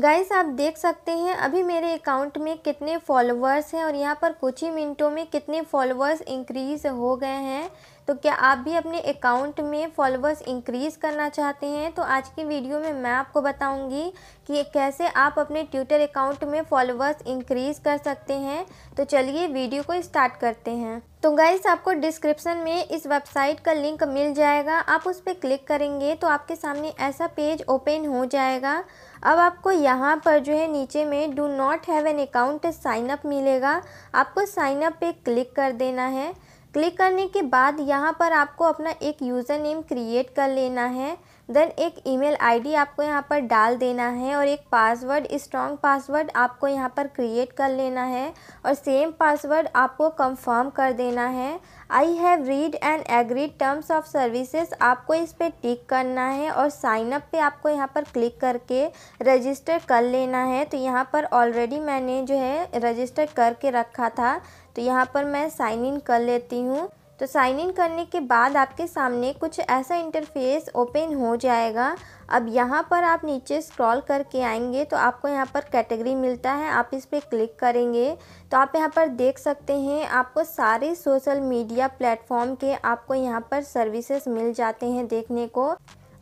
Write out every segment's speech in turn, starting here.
guys आप देख सकते हैं अभी मेरे अकाउंट में कितने फॉलोअर्स हैं और यहाँ पर कुछ ही मिनटों में कितने फॉलोअर्स इंक्रीज़ हो गए हैं तो क्या आप भी अपने अकाउंट में फॉलोअर्स इंक्रीज़ करना चाहते हैं तो आज की वीडियो में मैं आपको बताऊंगी कि कैसे आप अपने ट्विटर अकाउंट में फॉलोअर्स इंक्रीज़ कर सकते हैं तो चलिए वीडियो को स्टार्ट करते हैं तो गाइस आपको डिस्क्रिप्शन में इस वेबसाइट का लिंक मिल जाएगा आप उस पर क्लिक करेंगे तो आपके सामने ऐसा पेज ओपन हो जाएगा अब आपको यहाँ पर जो है नीचे में do not have an account sign up मिलेगा आपको साइनअप पे क्लिक कर देना है क्लिक करने के बाद यहाँ पर आपको अपना एक यूज़र नेम क्रिएट कर लेना है देन एक ईमेल आईडी आपको यहाँ पर डाल देना है और एक पासवर्ड स्ट्रॉन्ग पासवर्ड आपको यहाँ पर क्रिएट कर लेना है और सेम पासवर्ड आपको कंफर्म कर देना है I have read and agreed terms of services आपको इस पर टिक करना है और साइन अप पे आपको यहाँ पर क्लिक करके रजिस्टर कर लेना है तो यहाँ पर ऑलरेडी मैंने जो है रजिस्टर करके रखा था तो यहाँ पर मैं साइन इन कर लेती हूँ तो साइन इन करने के बाद आपके सामने कुछ ऐसा इंटरफेस ओपन हो जाएगा अब यहाँ पर आप नीचे स्क्रॉल करके आएंगे तो आपको यहाँ पर कैटेगरी मिलता है आप इस पर क्लिक करेंगे तो आप यहाँ पर देख सकते हैं आपको सारे सोशल मीडिया प्लेटफॉर्म के आपको यहाँ पर सर्विसेज मिल जाते हैं देखने को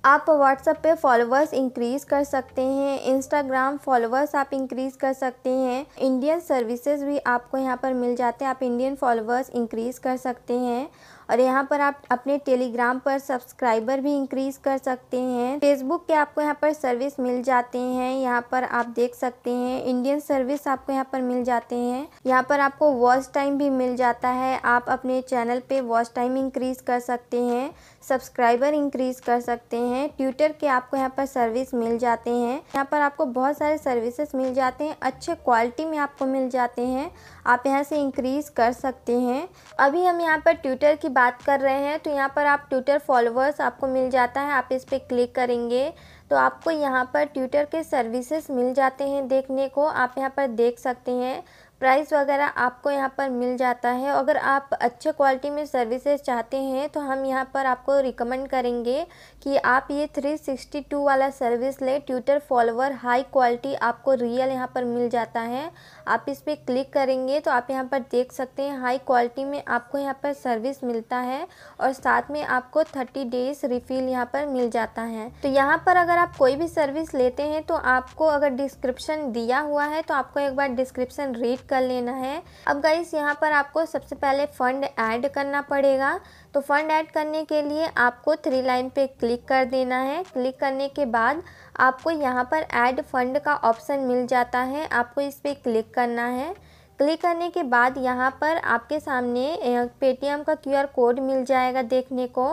आप व्हाट्सएप पे फॉलोअर्स इंक्रीज़ कर सकते हैं इंस्टाग्राम फॉलोअर्स आप इंक्रीज़ कर सकते हैं इंडियन सर्विसेज भी आपको यहाँ पर मिल जाते हैं आप इंडियन फॉलोअर्स इंक्रीज़ कर सकते हैं और यहाँ पर आप अपने टेलीग्राम पर सब्सक्राइबर भी इंक्रीज़ कर सकते हैं फेसबुक के आपको यहाँ पर सर्विस मिल जाते हैं यहाँ पर आप देख सकते हैं इंडियन सर्विस आपको यहाँ पर मिल जाते हैं यहाँ पर आपको वॉच टाइम भी मिल जाता है आप अपने चैनल पे वॉच टाइम इंक्रीज़ कर सकते हैं सब्सक्राइबर इंक्रीज़ कर सकते हैं ट्विटर के आपको यहाँ पर सर्विस मिल जाते हैं यहाँ पर आपको बहुत सारे सर्विसेज मिल जाते हैं अच्छे क्वालिटी में आपको मिल जाते हैं आप यहाँ से इंक्रीज़ कर सकते हैं अभी हम यहाँ पर ट्विटर की बात कर रहे हैं तो यहाँ पर आप ट्विटर फॉलोअर्स आपको मिल जाता है आप इस पर क्लिक करेंगे तो आपको यहाँ पर ट्विटर के सर्विसेज मिल जाते हैं देखने को आप यहाँ पर देख सकते हैं प्राइस वगैरह आपको यहाँ पर मिल जाता है अगर आप अच्छे क्वालिटी में सर्विसेज चाहते हैं तो हम यहाँ पर आपको रिकमेंड करेंगे कि आप ये 362 वाला सर्विस लें ट्यूटर फॉलोवर हाई क्वालिटी आपको रियल यहाँ पर मिल जाता है आप इस पर क्लिक करेंगे तो आप यहाँ पर देख सकते हैं हाई क्वालिटी में आपको यहाँ पर सर्विस मिलता है और साथ में आपको थर्टी डेज रिफिल यहाँ पर मिल जाता है तो यहाँ पर अगर आप कोई भी सर्विस लेते हैं तो आपको अगर डिस्क्रिप्शन दिया हुआ है तो आपको एक बार डिस्क्रिप्शन रीड कर लेना है अब गाइस यहाँ पर आपको सबसे पहले फ़ंड ऐड करना पड़ेगा तो फंड ऐड करने के लिए आपको थ्री लाइन पे क्लिक कर देना है क्लिक करने के बाद आपको यहाँ पर ऐड फंड का ऑप्शन मिल जाता है आपको इस पर क्लिक करना है क्लिक करने के बाद यहाँ पर आपके सामने पेटीएम का क्यूआर कोड मिल जाएगा देखने को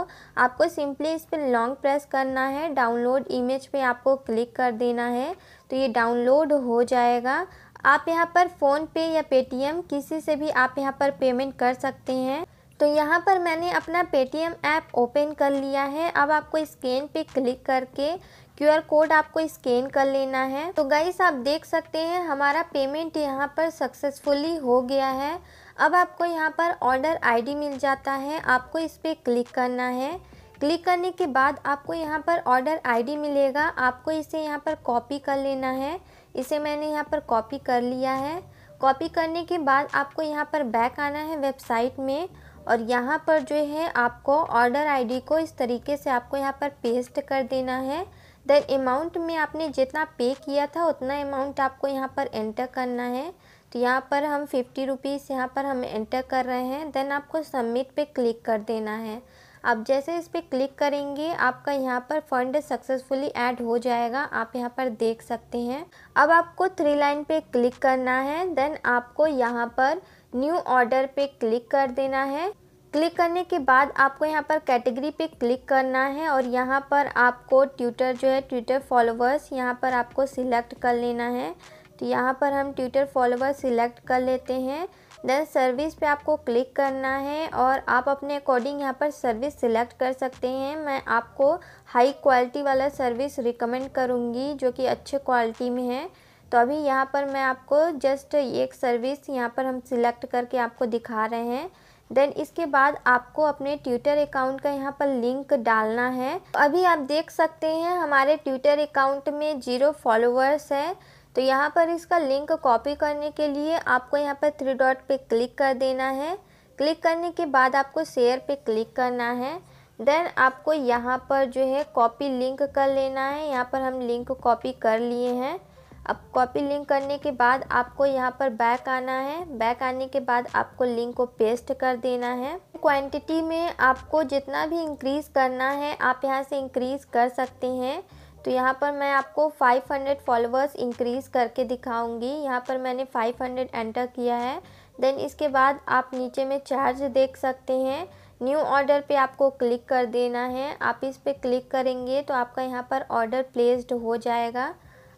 आपको सिंपली इस पर लॉन्ग प्रेस करना है डाउनलोड इमेज पे आपको क्लिक कर देना है तो ये डाउनलोड हो जाएगा आप यहाँ पर फ़ोन पे या पेटीएम किसी से भी आप यहाँ पर पेमेंट कर सकते हैं तो यहाँ पर मैंने अपना पेटीएम ऐप ओपन कर लिया है अब आपको स्कैन पे क्लिक करके क्यूआर कोड आपको स्कैन कर लेना है तो गाइस आप देख सकते हैं हमारा पेमेंट यहाँ पर सक्सेसफुली हो गया है अब आपको यहाँ पर ऑर्डर आईडी मिल जाता है आपको इस पर क्लिक करना है क्लिक करने के बाद आपको यहाँ पर ऑर्डर आईडी मिलेगा आपको इसे यहाँ पर कॉपी कर लेना है इसे मैंने यहाँ पर कॉपी कर लिया है कॉपी करने के बाद आपको यहाँ पर बैक आना है वेबसाइट में और यहाँ पर जो है आपको ऑर्डर आईडी को इस तरीके से आपको यहाँ पर पेस्ट कर देना है देन अमाउंट में आपने जितना पे किया था उतना अमाउंट आपको यहाँ पर एंटर करना है तो यहाँ पर हम फिफ्टी रुपीज़ यहाँ पर हम एंटर कर रहे हैं देन आपको सबमिट पे क्लिक कर देना है आप जैसे इस पर क्लिक करेंगे आपका यहाँ पर फंड सक्सेसफुली ऐड हो जाएगा आप यहाँ पर देख सकते हैं अब आपको थ्री लाइन पे क्लिक करना है देन आपको यहाँ पर न्यू ऑर्डर पे क्लिक कर देना है क्लिक करने के बाद आपको यहाँ पर कैटेगरी पे क्लिक करना है और यहाँ पर आपको ट्विटर जो है ट्विटर फॉलोवर्स यहाँ पर आपको सिलेक्ट कर लेना है तो यहाँ पर हम ट्विटर फॉलोवर सिलेक्ट कर लेते हैं देन सर्विस पे आपको क्लिक करना है और आप अपने अकॉर्डिंग यहाँ पर सर्विस सिलेक्ट कर सकते हैं मैं आपको हाई क्वालिटी वाला सर्विस रिकमेंड करूँगी जो कि अच्छे क्वालिटी में है तो अभी यहाँ पर मैं आपको जस्ट एक सर्विस यहाँ पर हम सिलेक्ट करके आपको दिखा रहे हैं देन इसके बाद आपको अपने ट्विटर अकाउंट का यहाँ पर लिंक डालना है अभी आप देख सकते हैं हमारे ट्विटर अकाउंट में ज़ीरो फॉलोअर्स है तो यहाँ पर इसका लिंक कॉपी करने के लिए आपको यहाँ पर थ्री डॉट पे क्लिक कर देना है क्लिक करने के बाद आपको शेयर पे क्लिक करना है देन आपको यहाँ पर जो है कॉपी लिंक कर लेना है यहाँ पर हम लिंक कॉपी कर लिए हैं अब कॉपी लिंक करने के बाद आपको यहाँ पर बैक आना है बैक आने के बाद आपको लिंक को पेस्ट कर देना है क्वांटिटी में आपको जितना भी इंक्रीज़ करना है आप यहाँ से इंक्रीज़ कर सकते हैं तो यहाँ पर मैं आपको 500 फॉलोअर्स इंक्रीज़ करके दिखाऊंगी यहाँ पर मैंने 500 एंटर किया है देन इसके बाद आप नीचे में चार्ज देख सकते हैं न्यू ऑर्डर पे आपको क्लिक कर देना है आप इस पर क्लिक करेंगे तो आपका यहाँ पर ऑर्डर प्लेस्ड हो जाएगा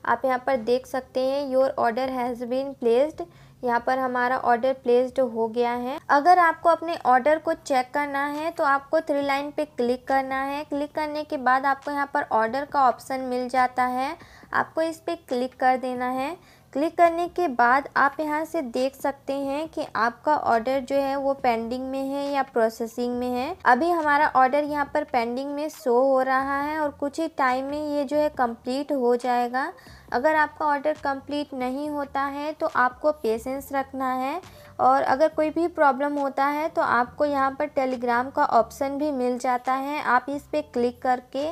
आप यहाँ पर देख सकते हैं your order has been placed यहाँ पर हमारा ऑर्डर प्लेस्ड हो गया है अगर आपको अपने ऑर्डर को चेक करना है तो आपको थ्री लाइन पे क्लिक करना है क्लिक करने के बाद आपको यहाँ पर ऑर्डर का ऑप्शन मिल जाता है आपको इस पर क्लिक कर देना है क्लिक करने के बाद आप यहाँ से देख सकते हैं कि आपका ऑर्डर जो है वो पेंडिंग में है या प्रोसेसिंग में है अभी हमारा ऑर्डर यहाँ पर पेंडिंग में शो हो रहा है और कुछ ही टाइम में ये जो है कंप्लीट हो जाएगा अगर आपका ऑर्डर कंप्लीट नहीं होता है तो आपको पेशेंस रखना है और अगर कोई भी प्रॉब्लम होता है तो आपको यहाँ पर टेलीग्राम का ऑप्शन भी मिल जाता है आप इस पर क्लिक करके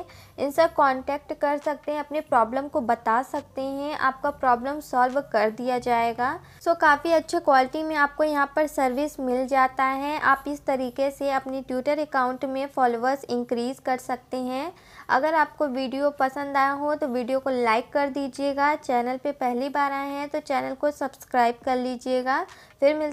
इनसे कांटेक्ट कर सकते हैं अपने प्रॉब्लम को बता सकते हैं आपका प्रॉब्लम सॉल्व कर दिया जाएगा सो so, काफ़ी अच्छे क्वालिटी में आपको यहाँ पर सर्विस मिल जाता है आप इस तरीके से अपने ट्विटर अकाउंट में फॉलोअर्स इंक्रीज़ कर सकते हैं अगर आपको वीडियो पसंद आया हो तो वीडियो को लाइक कर दीजिएगा चैनल पर पहली बार आए हैं तो चैनल को सब्सक्राइब कर लीजिएगा फिर मिल